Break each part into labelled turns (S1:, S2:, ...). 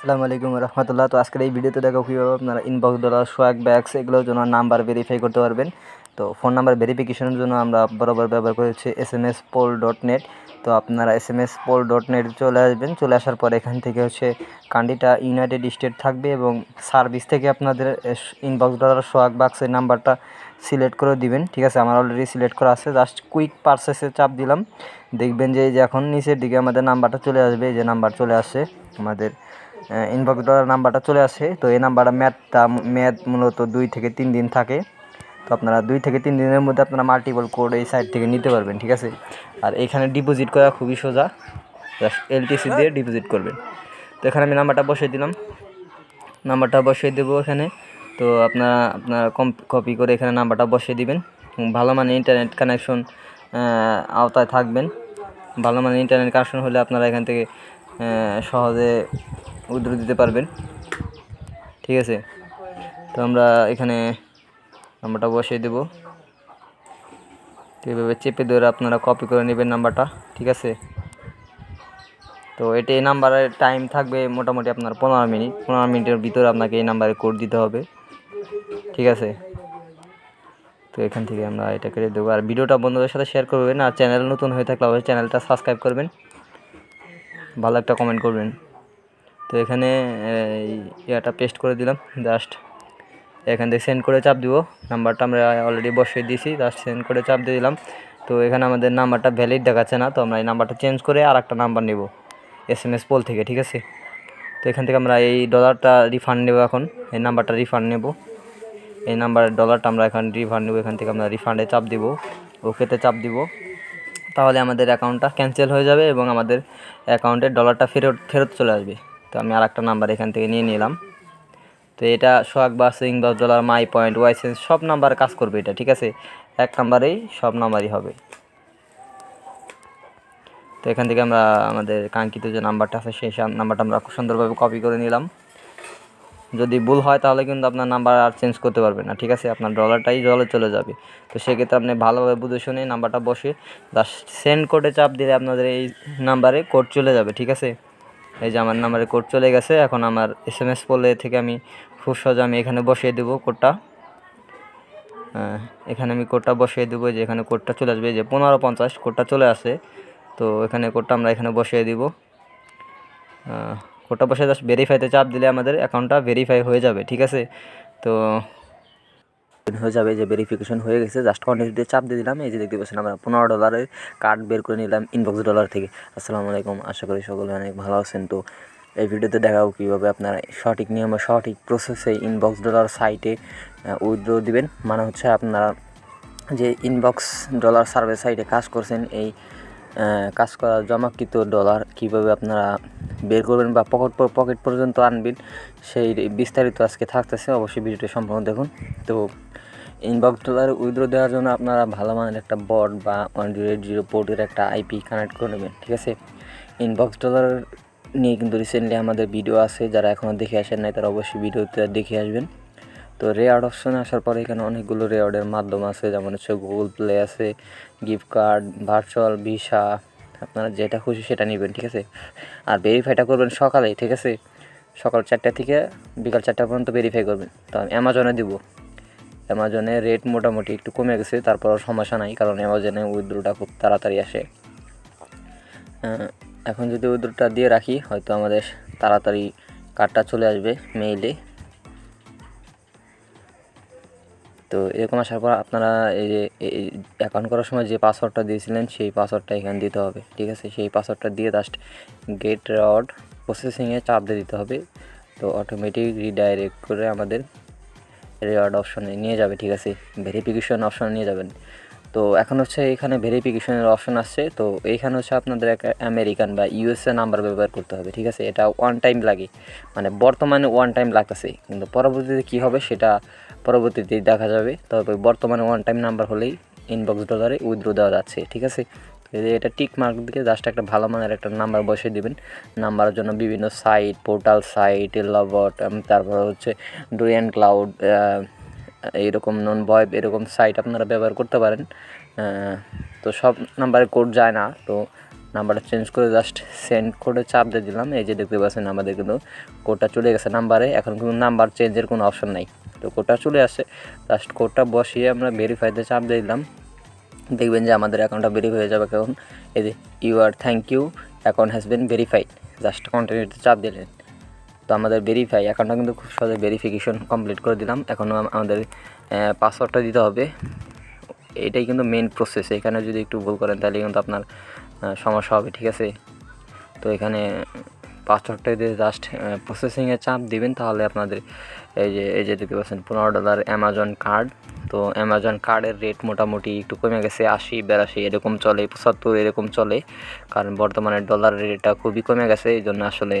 S1: আসসালামু আলাইকুম রহমতুল্লাহ তো আজকের এই ভিডিওতে দেখো কীভাবে আপনারা ইনবক্স দ্বারা সোয়াক ব্যাগস এগুলোর জন্য নাম্বার ভেরিফাই করতে পারবেন তো ফোন নাম্বার ভেরিফিকেশনের জন্য আমরা বরাবর ব্যবহার করে হচ্ছে S M S poll dot net তো আপনারা S M S poll dot net চলে আসবেন চলে আসার পর এখান থেকে হচ্ছে কান্ডিটা ইউনাইটেড স্টেট থাকবে এবং সার্ভিস থেকে আপনাদের ইনবক্স দ্বারা সোয়াক বাক্সের নাম্বারটা সিলেক্ট করে দিবেন ঠিক আছে আমার অলরেডি সিলেক্ট করা আছে জাস্ট কুইক পারচেসে চাপ দিলাম দেখবেন যে এখন নিচের দিকে আমাদের নাম্বারটা চলে আসবে যে নাম্বার চলে আসে আমাদের ইনভার্টার নাম্বারটা চলে আসে তো এই নাম্বারটা ম্যাথটা ম্যাথ মূলত দুই থেকে তিন দিন থাকে তো আপনারা দুই থেকে তিন দিনের মধ্যে আপনারা মাল্টিপল কোড এই সাইট থেকে নিতে পারবেন ঠিক আছে আর এখানে ডিপোজিট করা খুবই সোজা এলটিসি দিয়ে ডিপোজিট করবেন তো এখানে আমি নাম্বারটা বসিয়ে দিলাম নাম্বারটা বসিয়ে দেবো এখানে তো আপনারা আপনারা কপি করে এখানে নাম্বারটা বসিয়ে দিবেন ভালো মানে ইন্টারনেট কানেকশন আওতায় থাকবেন ভালো মানে ইন্টারনেট কানেকশন হলে আপনারা এখান থেকে সহজে উদ্র দিতে পারবেন ঠিক আছে তো আমরা এখানে নাম্বারটা বসিয়ে দেব তো এভাবে চেপে ধরে আপনারা কপি করে নেবেন নাম্বারটা ঠিক আছে তো এটি এই নাম্বারের টাইম থাকবে মোটামুটি আপনার পনেরো মিনিট পনেরো মিনিটের ভিতরে আপনাকে এই নাম্বারে কোড দিতে হবে ঠিক আছে তো এখান থেকে আমরা এটা কেটে দেবো আর ভিডিওটা বন্ধুদের সাথে শেয়ার করবেন আর চ্যানেল নতুন হয়ে থাকলে অবশ্যই চ্যানেলটা সাবস্ক্রাইব করবেন ভালো একটা কমেন্ট করবেন তো এখানে ইয়াটা পেস্ট করে দিলাম জাস্ট এখান থেকে সেন্ড করে চাপ দিব নাম্বারটা আমরা অলরেডি বসিয়ে দিয়েছি জাস্ট সেন্ড করে চাপ দিয়ে দিলাম তো এখানে আমাদের নাম্বারটা ভ্যালিড দেখাচ্ছে না তো আমরা এই নাম্বারটা চেঞ্জ করে আর একটা নাম্বার নেব এস এম এস পোল থেকে ঠিক আছে তো এখান থেকে আমরা এই ডলারটা রিফান্ড নেব এখন এই নাম্বারটা রিফান্ড নেব এই নাম্বারের ডলারটা আমরা এখন রিফান্ড নেব এখান থেকে আমরা রিফান্ডে চাপ দিব ওকেতে চাপ দিব তাহলে আমাদের অ্যাকাউন্টটা ক্যান্সেল হয়ে যাবে এবং আমাদের অ্যাকাউন্টে ডলারটা ফেরত ফেরত চলে আসবে তো আমি আর একটা নাম্বার এখান থেকে নিয়ে নিলাম তো এটা সোহাগ বা সিং দশ ডলার মাই পয়েন্ট ওয়াইসেন্স সব নাম্বার কাজ করবে এটা ঠিক আছে এক নাম্বারেই সব নাম্বারই হবে তো এখান থেকে আমরা আমাদের কাঙ্ক্ষিত যে নাম্বারটা আছে সেই নাম্বারটা আমরা খুব সুন্দরভাবে কপি করে নিলাম যদি ভুল হয় তাহলে কিন্তু আপনার নাম্বার আর চেঞ্জ করতে পারবেন না ঠিক আছে আপনার ডলারটাই জলে চলে যাবে তো সেক্ষেত্রে আপনি ভালোভাবে বুঝে শুনে নাম্বারটা বসে সেন্ড কোডে চাপ দিলে আপনাদের এই নাম্বারে কোড চলে যাবে ঠিক আছে এই যে আমার নাম্বারে কোড চলে গেছে এখন আমার এস এম এস পড়লে থেকে আমি খুব সহজে আমি এখানে বসিয়ে দেবো কোডটা এখানে আমি কোডটা বসিয়ে দেবো যে এখানে কোডটা চলে আসবে যে পনেরো পঞ্চাশ কোডটা চলে আসে তো এখানে কোডটা আমরা এখানে বসিয়ে দিব কোডটা বসিয়ে দাস ভেরিফাইতে চাপ দিলে আমাদের অ্যাকাউন্টটা ভেরিফাই হয়ে যাবে ঠিক আছে তো ওপেন হয়ে যাবে যে ভেরিফিকেশন হয়ে গেছে জাস্ট কন্টিনিউ দিয়ে চাপ দিয়ে দিলাম এই যে দেখতে পাচ্ছেন আমরা পনেরো ডলারের কার্ড বের করে নিলাম ইনবক্স ডলার থেকে আসসালামু আলাইকুম আশা করি সকলে অনেক ভালো আছেন তো এই ভিডিওতে দেখাবো কীভাবে আপনারা সঠিক নিয়মে সঠিক প্রসেসে ইনবক্স ডলার সাইটে উইথড্র দিবেন মানে হচ্ছে আপনারা যে ইনবক্স ডলার সার্ভিস সাইটে কাজ করছেন এই কাজ করা জমাকৃত ডলার কিভাবে আপনারা বের করবেন বা পকেট পকেট পর্যন্ত আনবেন সেই বিস্তারিত আজকে থাকতেছে অবশ্যই ভিডিওটি সম্পূর্ণ দেখুন তো ইনবক্স ডলার উইথড্র দেওয়ার জন্য আপনারা ভালো মানের একটা বট বা ওয়ান জিরো এইট জিরো পোর্টের একটা আইপি কানেক্ট করে নেবেন ঠিক আছে ইনবক্স ডলার নিয়ে কিন্তু রিসেন্টলি আমাদের ভিডিও আছে যারা এখনও দেখে আসেন নাই তারা অবশ্যই ভিডিওতে দেখে আসবেন তো রেয়ার্ড অপশানে আসার পরে এখানে অনেকগুলো রেওয়ার্ডের মাধ্যম আছে যেমন হচ্ছে গুগল প্লে আছে গিফট কার্ড ভার্চুয়াল ভিসা আপনারা যেটা খুশি সেটা নেবেন ঠিক আছে আর ভেরিফাইটা করবেন সকালে ঠিক আছে সকাল চারটা থেকে বিকাল চারটা পর্যন্ত ভেরিফাই করবেন তো আমি অ্যামাজনে দিব অ্যামাজনে রেট মোটামুটি একটু কমে গেছে তারপর সমস্যা নাই কারণ অ্যামাজনে উইদ্রোটা খুব তাড়াতাড়ি আসে এখন যদি উইদ্রোটা দিয়ে রাখি হয়তো আমাদের তাড়াতাড়ি কার্ডটা চলে আসবে মেইলে তো এরকম আসার পর আপনারা এই যে অ্যাকাউন্ট করার সময় যে পাসওয়ার্ডটা দিয়েছিলেন সেই পাসওয়ার্ডটা এখানে দিতে হবে ঠিক আছে সেই পাসওয়ার্ডটা দিয়ে জাস্ট গেট রড প্রসেসিংয়ে চাপ দিয়ে দিতে হবে তো অটোমেটিক রিডাইরেক্ট করে আমাদের রেওয়ার্ড অপশনে নিয়ে যাবে ঠিক আছে ভেরিফিকেশন অপশনে নিয়ে যাবেন তো এখন হচ্ছে এখানে ভেরিফিকেশনের অপশন আসছে তো এইখানে হচ্ছে আপনাদের একটা আমেরিকান বা ইউএসএ নাম্বার ব্যবহার করতে হবে ঠিক আছে এটা ওয়ান টাইম লাগে মানে বর্তমানে ওয়ান টাইম লাগতেছে কিন্তু পরবর্তীতে কী হবে সেটা পরবর্তীতে দেখা যাবে তবে বর্তমানে ওয়ান টাইম নাম্বার হলেই ইনবক্স ডলারে উইথড্রো দেওয়া যাচ্ছে ঠিক আছে এটা টিক মার্ক দিকে জাস্ট একটা ভালো মানের একটা নাম্বার বসিয়ে দিবেন নাম্বারের জন্য বিভিন্ন সাইট পোর্টাল সাইট লবট তারপর হচ্ছে ডুরিয়ান ক্লাউড এইরকম নন ভয়েব এরকম সাইট আপনারা ব্যবহার করতে পারেন তো সব নাম্বারে কোড যায় না তো নাম্বারটা চেঞ্জ করে জাস্ট সেন্ড করে চাপ দিয়ে দিলাম এই যে দেখতে পাচ্ছেন আমাদের কিন্তু কোডটা চলে গেছে নাম্বারে এখন কিন্তু নাম্বার চেঞ্জের কোনো অপশন নাই তো কোডটা চলে আসে লাস্ট কোডটা বসিয়ে আমরা ভেরিফাইতে চাপ দিয়ে দিলাম দেখবেন যে আমাদের অ্যাকাউন্টটা ভেরিফাই হয়ে যাবে কারণ এই যে you are thank you account has been verified just কন্টিনিউতে চাপ দিলেন তো আমাদের ভেরিফাই অ্যাকাউন্টটা কিন্তু খুব সহজে ভেরিফিকেশন কমপ্লিট করে দিলাম এখনও আমাদের পাসওয়ার্ডটা দিতে হবে এটাই কিন্তু মেন প্রসেস এখানে যদি একটু ভুল করেন তাহলে কিন্তু আপনার সমস্যা হবে ঠিক আছে তো এখানে পাঁচ লাখ টাকা দিয়ে জাস্ট প্রসেসিংয়ে চাপ দিবেন তাহলে আপনাদের এই যে এই যে দেখতে পাচ্ছেন পনেরো ডলার অ্যামাজন কার্ড তো অ্যামাজন কার্ডের রেট মোটামুটি একটু কমে গেছে আশি বেরাশি এরকম চলে পঁচাত্তর এরকম চলে কারণ বর্তমানে ডলারের রেটটা খুবই কমে গেছে এই জন্য আসলে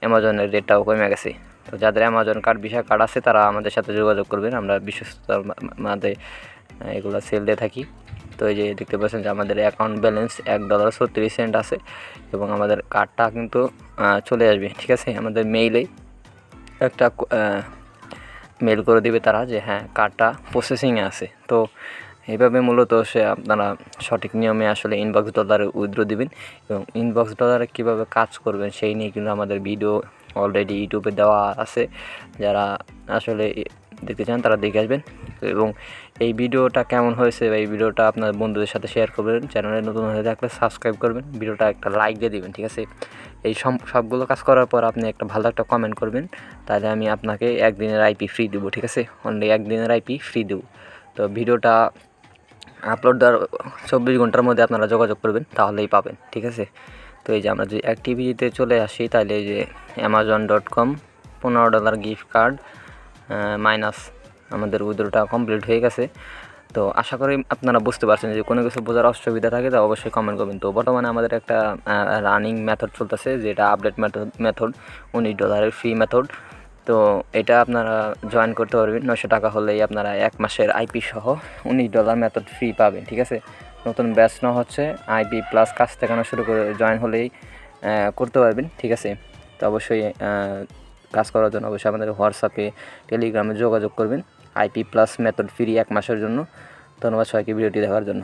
S1: অ্যামাজনের রেটটাও কমে গেছে তো যাদের অ্যামাজন কার্ড ভিসা কার্ড আছে তারা আমাদের সাথে যোগাযোগ করবেন আমরা বিশ্বস্ততার মাঝে এগুলো সেল দিয়ে থাকি তো এই যে দেখতে পাচ্ছেন যে আমাদের অ্যাকাউন্ট ব্যালেন্স এক ডলার ছত্রিশ সেন্ট আছে এবং আমাদের কার্ডটা কিন্তু চলে আসবে ঠিক আছে আমাদের মেইলে একটা মেল করে দিবে তারা যে হ্যাঁ কার্ডটা প্রসেসিংয়ে আছে তো এইভাবে মূলত সে আপনারা সঠিক নিয়মে আসলে ইনবক্স ডলারে উইদ্র দিবেন এবং ইনবক্স ডলারে কীভাবে কাজ করবেন সেই নিয়ে কিন্তু আমাদের ভিডিও অলরেডি ইউটিউবে দেওয়া আছে যারা আসলে দেখতে চান তারা দেখে আসবেন এবং এই ভিডিওটা কেমন হয়েছে বা এই ভিডিওটা আপনার বন্ধুদের সাথে শেয়ার করবেন চ্যানেলে নতুন হয়ে থাকলে সাবস্ক্রাইব করবেন ভিডিওটা একটা লাইক দিয়ে দেবেন ঠিক আছে এই সবগুলো কাজ করার পর আপনি একটা ভালো একটা কমেন্ট করবেন তাহলে আমি আপনাকে একদিনের আইপি ফ্রি দেবো ঠিক আছে অনলি একদিনের আইপি ফ্রি দেবো তো ভিডিওটা আপলোড দেওয়ার চব্বিশ ঘন্টার মধ্যে আপনারা যোগাযোগ করবেন তাহলেই পাবেন ঠিক আছে তো এই যে আমরা যদি অ্যাক্টিভিটিতে চলে আসি তাহলে এই যে অ্যামাজন ডট কম পনেরো ডলার গিফট কার্ড মাইনাস আমাদের উইদ্রোটা কমপ্লিট হয়ে গেছে তো আশা করি আপনারা বুঝতে পারছেন যে কোনো কিছু বোঝার অসুবিধা থাকে তো অবশ্যই কমেন্ট করবেন তো বর্তমানে আমাদের একটা রানিং মেথড চলতেছে যেটা আপডেট মেথড মেথড উনিশ ডলারের ফ্রি মেথড তো এটা আপনারা জয়েন করতে পারবেন নশো টাকা হলেই আপনারা এক মাসের আইপি সহ উনিশ ডলার মেথড ফ্রি পাবেন ঠিক আছে নতুন ব্যাচ নেওয়া হচ্ছে আইপি প্লাস কাজ থেকে শুরু করে জয়েন হলেই করতে পারবেন ঠিক আছে তো অবশ্যই কাজ করার জন্য অবশ্যই আমাদের হোয়াটসঅ্যাপে টেলিগ্রামে যোগাযোগ করবেন আইপি প্লাস মেথড ফ্রি এক মাসের জন্য ধন্যবাদ সবাইকে ভিডিওটি দেখার জন্য